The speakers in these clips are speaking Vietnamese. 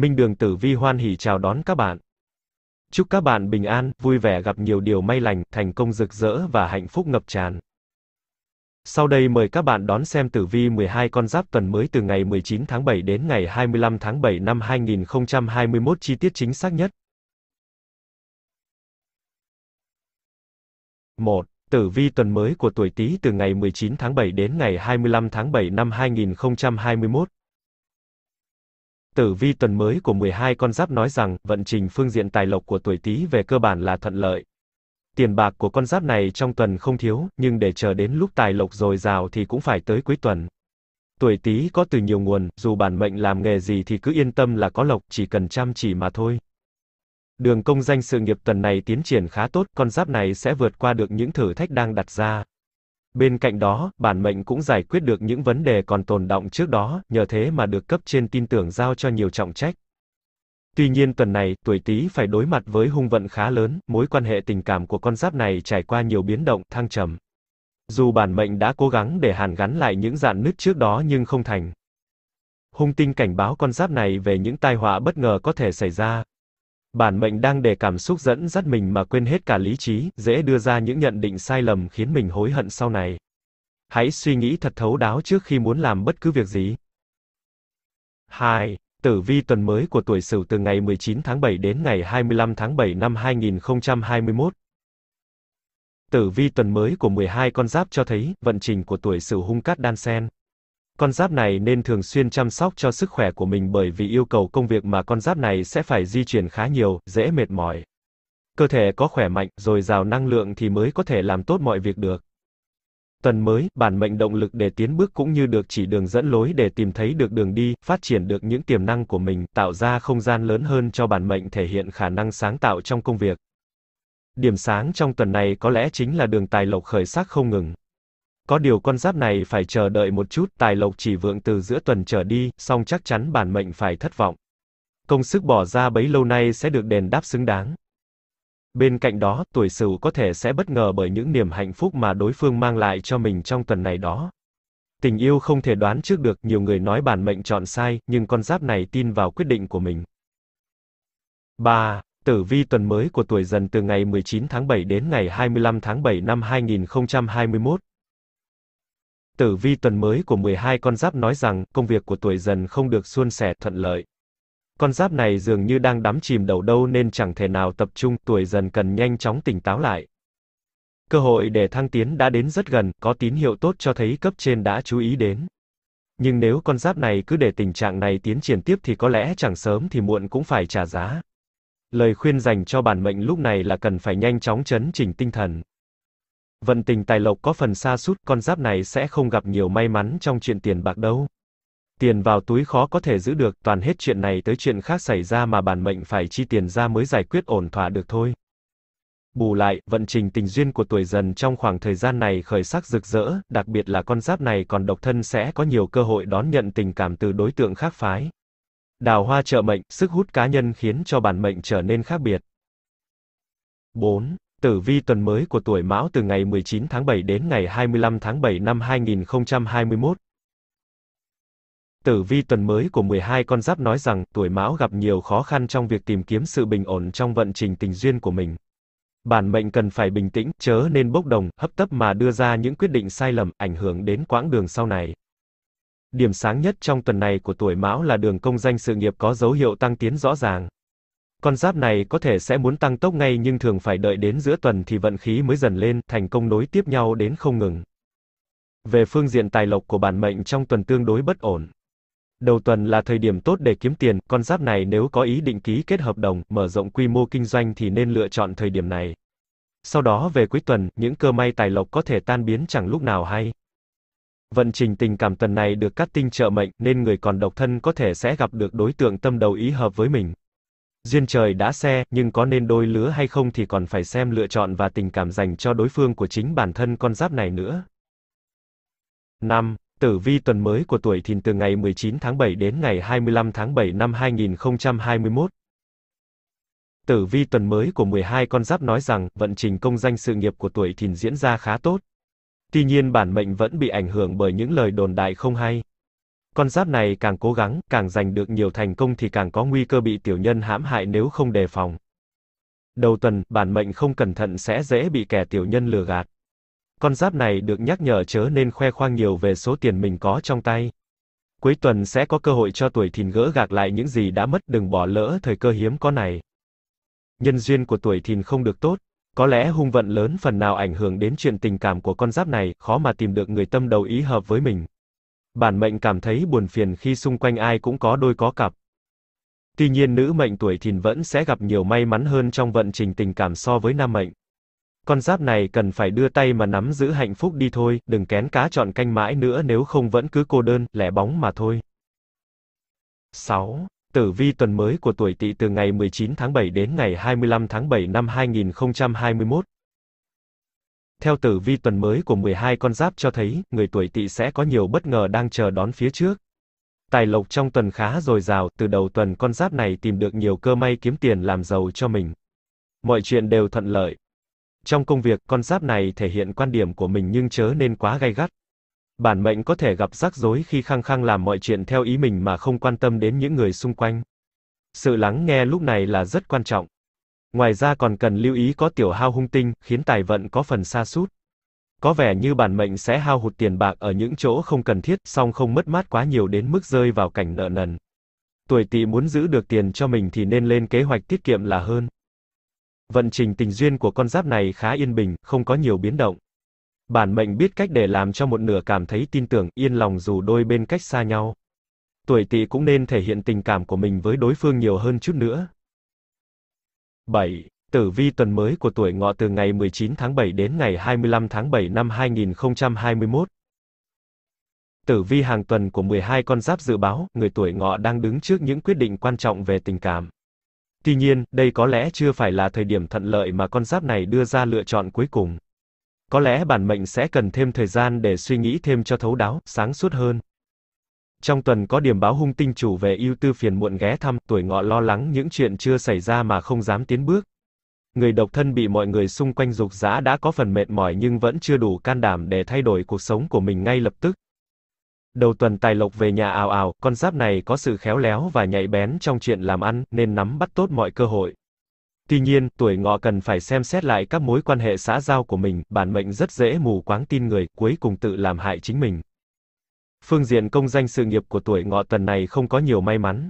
Minh Đường Tử Vi hoan hỉ chào đón các bạn. Chúc các bạn bình an, vui vẻ gặp nhiều điều may lành, thành công rực rỡ và hạnh phúc ngập tràn. Sau đây mời các bạn đón xem tử vi 12 con giáp tuần mới từ ngày 19 tháng 7 đến ngày 25 tháng 7 năm 2021 chi tiết chính xác nhất. 1. Tử vi tuần mới của tuổi Tý từ ngày 19 tháng 7 đến ngày 25 tháng 7 năm 2021. Tử vi tuần mới của 12 con giáp nói rằng, vận trình phương diện tài lộc của tuổi Tý về cơ bản là thuận lợi. Tiền bạc của con giáp này trong tuần không thiếu, nhưng để chờ đến lúc tài lộc dồi dào thì cũng phải tới cuối tuần. Tuổi Tý có từ nhiều nguồn, dù bản mệnh làm nghề gì thì cứ yên tâm là có lộc, chỉ cần chăm chỉ mà thôi. Đường công danh sự nghiệp tuần này tiến triển khá tốt, con giáp này sẽ vượt qua được những thử thách đang đặt ra. Bên cạnh đó, bản mệnh cũng giải quyết được những vấn đề còn tồn động trước đó, nhờ thế mà được cấp trên tin tưởng giao cho nhiều trọng trách. Tuy nhiên tuần này, tuổi Tý phải đối mặt với hung vận khá lớn, mối quan hệ tình cảm của con giáp này trải qua nhiều biến động, thăng trầm. Dù bản mệnh đã cố gắng để hàn gắn lại những dạn nứt trước đó nhưng không thành. Hung tinh cảnh báo con giáp này về những tai họa bất ngờ có thể xảy ra, Bản mệnh đang để cảm xúc dẫn dắt mình mà quên hết cả lý trí, dễ đưa ra những nhận định sai lầm khiến mình hối hận sau này. Hãy suy nghĩ thật thấu đáo trước khi muốn làm bất cứ việc gì. 2. Tử vi tuần mới của tuổi Sửu từ ngày 19 tháng 7 đến ngày 25 tháng 7 năm 2021. Tử vi tuần mới của 12 con giáp cho thấy vận trình của tuổi Sửu hung cát đan sen. Con giáp này nên thường xuyên chăm sóc cho sức khỏe của mình bởi vì yêu cầu công việc mà con giáp này sẽ phải di chuyển khá nhiều, dễ mệt mỏi. Cơ thể có khỏe mạnh, dồi dào năng lượng thì mới có thể làm tốt mọi việc được. Tuần mới, bản mệnh động lực để tiến bước cũng như được chỉ đường dẫn lối để tìm thấy được đường đi, phát triển được những tiềm năng của mình, tạo ra không gian lớn hơn cho bản mệnh thể hiện khả năng sáng tạo trong công việc. Điểm sáng trong tuần này có lẽ chính là đường tài lộc khởi sắc không ngừng. Có điều con giáp này phải chờ đợi một chút, tài lộc chỉ vượng từ giữa tuần trở đi, song chắc chắn bản mệnh phải thất vọng. Công sức bỏ ra bấy lâu nay sẽ được đền đáp xứng đáng. Bên cạnh đó, tuổi Sửu có thể sẽ bất ngờ bởi những niềm hạnh phúc mà đối phương mang lại cho mình trong tuần này đó. Tình yêu không thể đoán trước được, nhiều người nói bản mệnh chọn sai, nhưng con giáp này tin vào quyết định của mình. 3. Tử vi tuần mới của tuổi dần từ ngày 19 tháng 7 đến ngày 25 tháng 7 năm 2021. Tử vi tuần mới của 12 con giáp nói rằng, công việc của tuổi dần không được suôn sẻ thuận lợi. Con giáp này dường như đang đắm chìm đầu đâu nên chẳng thể nào tập trung, tuổi dần cần nhanh chóng tỉnh táo lại. Cơ hội để thăng tiến đã đến rất gần, có tín hiệu tốt cho thấy cấp trên đã chú ý đến. Nhưng nếu con giáp này cứ để tình trạng này tiến triển tiếp thì có lẽ chẳng sớm thì muộn cũng phải trả giá. Lời khuyên dành cho bản mệnh lúc này là cần phải nhanh chóng chấn chỉnh tinh thần vận tình tài lộc có phần xa sút con giáp này sẽ không gặp nhiều may mắn trong chuyện tiền bạc đâu. Tiền vào túi khó có thể giữ được, toàn hết chuyện này tới chuyện khác xảy ra mà bản mệnh phải chi tiền ra mới giải quyết ổn thỏa được thôi. Bù lại, vận trình tình duyên của tuổi dần trong khoảng thời gian này khởi sắc rực rỡ, đặc biệt là con giáp này còn độc thân sẽ có nhiều cơ hội đón nhận tình cảm từ đối tượng khác phái. Đào hoa trợ mệnh, sức hút cá nhân khiến cho bản mệnh trở nên khác biệt. 4. Tử vi tuần mới của tuổi Mão từ ngày 19 tháng 7 đến ngày 25 tháng 7 năm 2021. Tử vi tuần mới của 12 con giáp nói rằng tuổi Mão gặp nhiều khó khăn trong việc tìm kiếm sự bình ổn trong vận trình tình duyên của mình. Bản mệnh cần phải bình tĩnh, chớ nên bốc đồng, hấp tấp mà đưa ra những quyết định sai lầm, ảnh hưởng đến quãng đường sau này. Điểm sáng nhất trong tuần này của tuổi Mão là đường công danh sự nghiệp có dấu hiệu tăng tiến rõ ràng. Con giáp này có thể sẽ muốn tăng tốc ngay nhưng thường phải đợi đến giữa tuần thì vận khí mới dần lên, thành công nối tiếp nhau đến không ngừng. Về phương diện tài lộc của bản mệnh trong tuần tương đối bất ổn. Đầu tuần là thời điểm tốt để kiếm tiền, con giáp này nếu có ý định ký kết hợp đồng, mở rộng quy mô kinh doanh thì nên lựa chọn thời điểm này. Sau đó về cuối tuần, những cơ may tài lộc có thể tan biến chẳng lúc nào hay. Vận trình tình cảm tuần này được cắt tinh trợ mệnh, nên người còn độc thân có thể sẽ gặp được đối tượng tâm đầu ý hợp với mình. Duyên trời đã xe, nhưng có nên đôi lứa hay không thì còn phải xem lựa chọn và tình cảm dành cho đối phương của chính bản thân con giáp này nữa. 5. Tử vi tuần mới của tuổi thìn từ ngày 19 tháng 7 đến ngày 25 tháng 7 năm 2021. Tử vi tuần mới của 12 con giáp nói rằng, vận trình công danh sự nghiệp của tuổi thìn diễn ra khá tốt. Tuy nhiên bản mệnh vẫn bị ảnh hưởng bởi những lời đồn đại không hay. Con giáp này càng cố gắng, càng giành được nhiều thành công thì càng có nguy cơ bị tiểu nhân hãm hại nếu không đề phòng. Đầu tuần, bản mệnh không cẩn thận sẽ dễ bị kẻ tiểu nhân lừa gạt. Con giáp này được nhắc nhở chớ nên khoe khoang nhiều về số tiền mình có trong tay. Cuối tuần sẽ có cơ hội cho tuổi thìn gỡ gạc lại những gì đã mất đừng bỏ lỡ thời cơ hiếm có này. Nhân duyên của tuổi thìn không được tốt, có lẽ hung vận lớn phần nào ảnh hưởng đến chuyện tình cảm của con giáp này, khó mà tìm được người tâm đầu ý hợp với mình. Bản mệnh cảm thấy buồn phiền khi xung quanh ai cũng có đôi có cặp. Tuy nhiên nữ mệnh tuổi thìn vẫn sẽ gặp nhiều may mắn hơn trong vận trình tình cảm so với nam mệnh. Con giáp này cần phải đưa tay mà nắm giữ hạnh phúc đi thôi, đừng kén cá chọn canh mãi nữa nếu không vẫn cứ cô đơn, lẻ bóng mà thôi. 6. Tử vi tuần mới của tuổi Tỵ từ ngày 19 tháng 7 đến ngày 25 tháng 7 năm 2021. Theo tử vi tuần mới của 12 con giáp cho thấy, người tuổi tỵ sẽ có nhiều bất ngờ đang chờ đón phía trước. Tài lộc trong tuần khá dồi dào, từ đầu tuần con giáp này tìm được nhiều cơ may kiếm tiền làm giàu cho mình. Mọi chuyện đều thuận lợi. Trong công việc, con giáp này thể hiện quan điểm của mình nhưng chớ nên quá gay gắt. Bản mệnh có thể gặp rắc rối khi khăng khăng làm mọi chuyện theo ý mình mà không quan tâm đến những người xung quanh. Sự lắng nghe lúc này là rất quan trọng. Ngoài ra còn cần lưu ý có tiểu hao hung tinh, khiến tài vận có phần sa sút. Có vẻ như bản mệnh sẽ hao hụt tiền bạc ở những chỗ không cần thiết, song không mất mát quá nhiều đến mức rơi vào cảnh nợ nần. Tuổi tỵ muốn giữ được tiền cho mình thì nên lên kế hoạch tiết kiệm là hơn. Vận trình tình duyên của con giáp này khá yên bình, không có nhiều biến động. Bản mệnh biết cách để làm cho một nửa cảm thấy tin tưởng, yên lòng dù đôi bên cách xa nhau. Tuổi tỵ cũng nên thể hiện tình cảm của mình với đối phương nhiều hơn chút nữa. 7. Tử vi tuần mới của tuổi ngọ từ ngày 19 tháng 7 đến ngày 25 tháng 7 năm 2021. Tử vi hàng tuần của 12 con giáp dự báo, người tuổi ngọ đang đứng trước những quyết định quan trọng về tình cảm. Tuy nhiên, đây có lẽ chưa phải là thời điểm thuận lợi mà con giáp này đưa ra lựa chọn cuối cùng. Có lẽ bản mệnh sẽ cần thêm thời gian để suy nghĩ thêm cho thấu đáo, sáng suốt hơn. Trong tuần có điểm báo hung tinh chủ về ưu tư phiền muộn ghé thăm, tuổi ngọ lo lắng những chuyện chưa xảy ra mà không dám tiến bước. Người độc thân bị mọi người xung quanh dục dã đã có phần mệt mỏi nhưng vẫn chưa đủ can đảm để thay đổi cuộc sống của mình ngay lập tức. Đầu tuần tài lộc về nhà ào ào, con giáp này có sự khéo léo và nhạy bén trong chuyện làm ăn, nên nắm bắt tốt mọi cơ hội. Tuy nhiên, tuổi ngọ cần phải xem xét lại các mối quan hệ xã giao của mình, bản mệnh rất dễ mù quáng tin người, cuối cùng tự làm hại chính mình. Phương diện công danh sự nghiệp của tuổi ngọ tần này không có nhiều may mắn.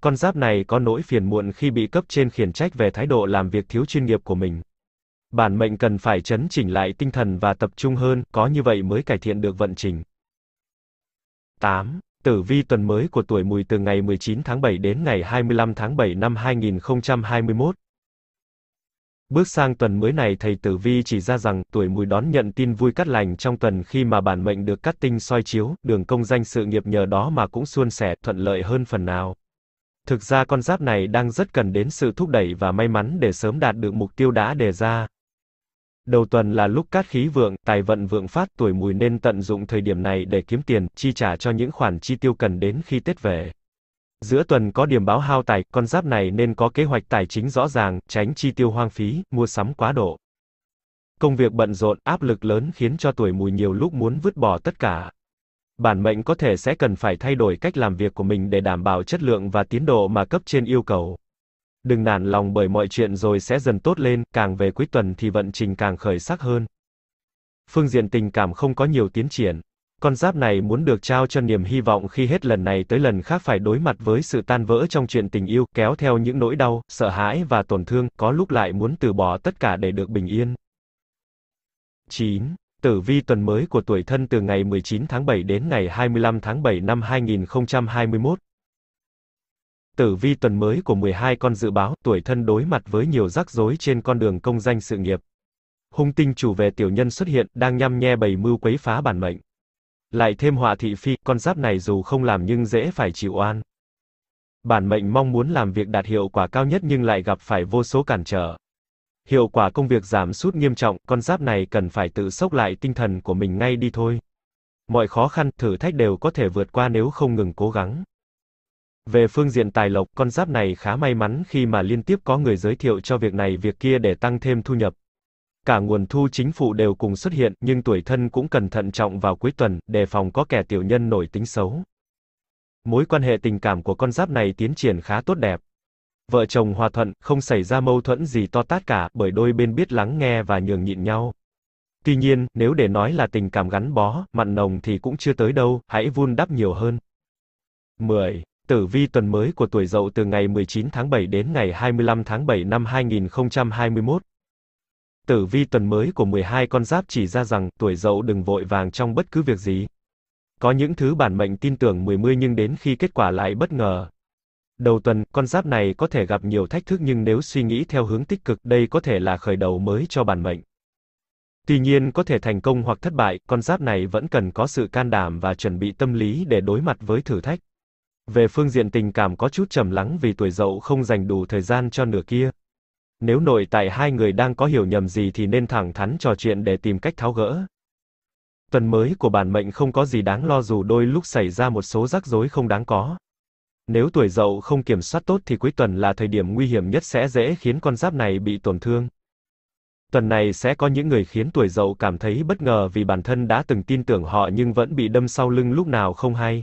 Con giáp này có nỗi phiền muộn khi bị cấp trên khiển trách về thái độ làm việc thiếu chuyên nghiệp của mình. Bản mệnh cần phải chấn chỉnh lại tinh thần và tập trung hơn, có như vậy mới cải thiện được vận trình. 8. Tử vi tuần mới của tuổi mùi từ ngày 19 tháng 7 đến ngày 25 tháng 7 năm 2021. Bước sang tuần mới này thầy Tử Vi chỉ ra rằng, tuổi mùi đón nhận tin vui cắt lành trong tuần khi mà bản mệnh được cắt tinh soi chiếu, đường công danh sự nghiệp nhờ đó mà cũng suôn sẻ, thuận lợi hơn phần nào. Thực ra con giáp này đang rất cần đến sự thúc đẩy và may mắn để sớm đạt được mục tiêu đã đề ra. Đầu tuần là lúc cát khí vượng, tài vận vượng phát, tuổi mùi nên tận dụng thời điểm này để kiếm tiền, chi trả cho những khoản chi tiêu cần đến khi Tết về. Giữa tuần có điểm báo hao tài, con giáp này nên có kế hoạch tài chính rõ ràng, tránh chi tiêu hoang phí, mua sắm quá độ. Công việc bận rộn, áp lực lớn khiến cho tuổi mùi nhiều lúc muốn vứt bỏ tất cả. Bản mệnh có thể sẽ cần phải thay đổi cách làm việc của mình để đảm bảo chất lượng và tiến độ mà cấp trên yêu cầu. Đừng nản lòng bởi mọi chuyện rồi sẽ dần tốt lên, càng về cuối tuần thì vận trình càng khởi sắc hơn. Phương diện tình cảm không có nhiều tiến triển. Con giáp này muốn được trao cho niềm hy vọng khi hết lần này tới lần khác phải đối mặt với sự tan vỡ trong chuyện tình yêu, kéo theo những nỗi đau, sợ hãi và tổn thương, có lúc lại muốn từ bỏ tất cả để được bình yên. 9. Tử vi tuần mới của tuổi thân từ ngày 19 tháng 7 đến ngày 25 tháng 7 năm 2021. Tử vi tuần mới của 12 con dự báo, tuổi thân đối mặt với nhiều rắc rối trên con đường công danh sự nghiệp. Hung tinh chủ về tiểu nhân xuất hiện, đang nhăm nhe bày mưu quấy phá bản mệnh lại thêm họa thị phi, con giáp này dù không làm nhưng dễ phải chịu oan. Bản mệnh mong muốn làm việc đạt hiệu quả cao nhất nhưng lại gặp phải vô số cản trở. Hiệu quả công việc giảm sút nghiêm trọng, con giáp này cần phải tự sốc lại tinh thần của mình ngay đi thôi. Mọi khó khăn, thử thách đều có thể vượt qua nếu không ngừng cố gắng. Về phương diện tài lộc, con giáp này khá may mắn khi mà liên tiếp có người giới thiệu cho việc này việc kia để tăng thêm thu nhập cả nguồn thu chính phủ đều cùng xuất hiện, nhưng tuổi thân cũng cần thận trọng vào cuối tuần, đề phòng có kẻ tiểu nhân nổi tính xấu. Mối quan hệ tình cảm của con giáp này tiến triển khá tốt đẹp. Vợ chồng hòa thuận, không xảy ra mâu thuẫn gì to tát cả, bởi đôi bên biết lắng nghe và nhường nhịn nhau. Tuy nhiên, nếu để nói là tình cảm gắn bó, mặn nồng thì cũng chưa tới đâu, hãy vun đắp nhiều hơn. 10. Tử vi tuần mới của tuổi Dậu từ ngày 19 tháng 7 đến ngày 25 tháng 7 năm 2021. Tử vi tuần mới của 12 con giáp chỉ ra rằng, tuổi dậu đừng vội vàng trong bất cứ việc gì. Có những thứ bản mệnh tin tưởng 10 nhưng đến khi kết quả lại bất ngờ. Đầu tuần, con giáp này có thể gặp nhiều thách thức nhưng nếu suy nghĩ theo hướng tích cực, đây có thể là khởi đầu mới cho bản mệnh. Tuy nhiên có thể thành công hoặc thất bại, con giáp này vẫn cần có sự can đảm và chuẩn bị tâm lý để đối mặt với thử thách. Về phương diện tình cảm có chút trầm lắng vì tuổi dậu không dành đủ thời gian cho nửa kia. Nếu nội tại hai người đang có hiểu nhầm gì thì nên thẳng thắn trò chuyện để tìm cách tháo gỡ. Tuần mới của bản mệnh không có gì đáng lo dù đôi lúc xảy ra một số rắc rối không đáng có. Nếu tuổi dậu không kiểm soát tốt thì cuối tuần là thời điểm nguy hiểm nhất sẽ dễ khiến con giáp này bị tổn thương. Tuần này sẽ có những người khiến tuổi dậu cảm thấy bất ngờ vì bản thân đã từng tin tưởng họ nhưng vẫn bị đâm sau lưng lúc nào không hay.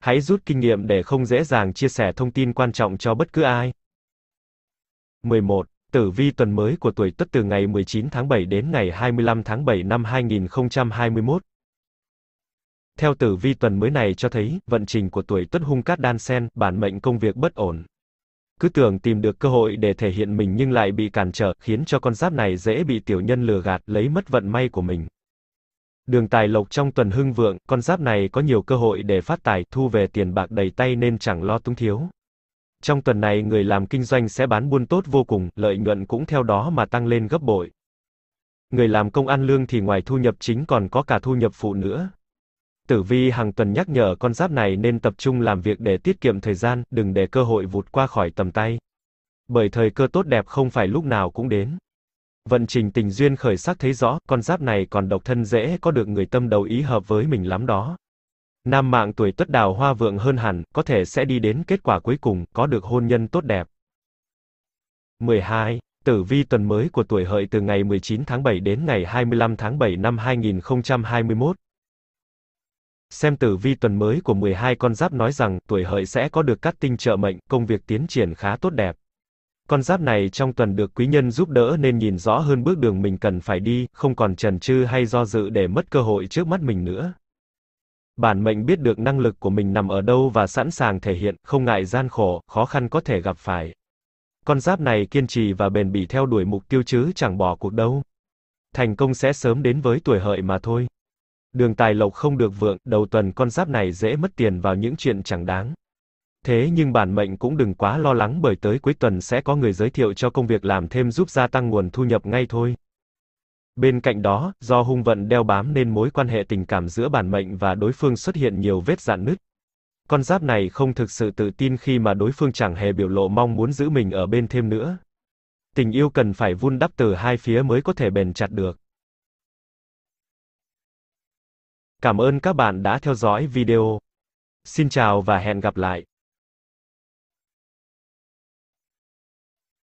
Hãy rút kinh nghiệm để không dễ dàng chia sẻ thông tin quan trọng cho bất cứ ai. 11. Tử vi tuần mới của tuổi Tất từ ngày 19 tháng 7 đến ngày 25 tháng 7 năm 2021. Theo tử vi tuần mới này cho thấy, vận trình của tuổi Tất hung cát đan sen, bản mệnh công việc bất ổn. Cứ tưởng tìm được cơ hội để thể hiện mình nhưng lại bị cản trở, khiến cho con giáp này dễ bị tiểu nhân lừa gạt, lấy mất vận may của mình. Đường tài lộc trong tuần hưng vượng, con giáp này có nhiều cơ hội để phát tài, thu về tiền bạc đầy tay nên chẳng lo túng thiếu. Trong tuần này người làm kinh doanh sẽ bán buôn tốt vô cùng, lợi nhuận cũng theo đó mà tăng lên gấp bội. Người làm công ăn lương thì ngoài thu nhập chính còn có cả thu nhập phụ nữa. Tử Vi hàng tuần nhắc nhở con giáp này nên tập trung làm việc để tiết kiệm thời gian, đừng để cơ hội vụt qua khỏi tầm tay. Bởi thời cơ tốt đẹp không phải lúc nào cũng đến. Vận trình tình duyên khởi sắc thấy rõ, con giáp này còn độc thân dễ có được người tâm đầu ý hợp với mình lắm đó. Nam mạng tuổi tuất đào hoa vượng hơn hẳn, có thể sẽ đi đến kết quả cuối cùng, có được hôn nhân tốt đẹp. 12. Tử vi tuần mới của tuổi hợi từ ngày 19 tháng 7 đến ngày 25 tháng 7 năm 2021. Xem tử vi tuần mới của 12 con giáp nói rằng tuổi hợi sẽ có được các tinh trợ mệnh, công việc tiến triển khá tốt đẹp. Con giáp này trong tuần được quý nhân giúp đỡ nên nhìn rõ hơn bước đường mình cần phải đi, không còn trần trư hay do dự để mất cơ hội trước mắt mình nữa. Bản mệnh biết được năng lực của mình nằm ở đâu và sẵn sàng thể hiện, không ngại gian khổ, khó khăn có thể gặp phải. Con giáp này kiên trì và bền bỉ theo đuổi mục tiêu chứ chẳng bỏ cuộc đâu. Thành công sẽ sớm đến với tuổi hợi mà thôi. Đường tài lộc không được vượng, đầu tuần con giáp này dễ mất tiền vào những chuyện chẳng đáng. Thế nhưng bản mệnh cũng đừng quá lo lắng bởi tới cuối tuần sẽ có người giới thiệu cho công việc làm thêm giúp gia tăng nguồn thu nhập ngay thôi. Bên cạnh đó, do hung vận đeo bám nên mối quan hệ tình cảm giữa bản mệnh và đối phương xuất hiện nhiều vết rạn nứt. Con giáp này không thực sự tự tin khi mà đối phương chẳng hề biểu lộ mong muốn giữ mình ở bên thêm nữa. Tình yêu cần phải vun đắp từ hai phía mới có thể bền chặt được. Cảm ơn các bạn đã theo dõi video. Xin chào và hẹn gặp lại.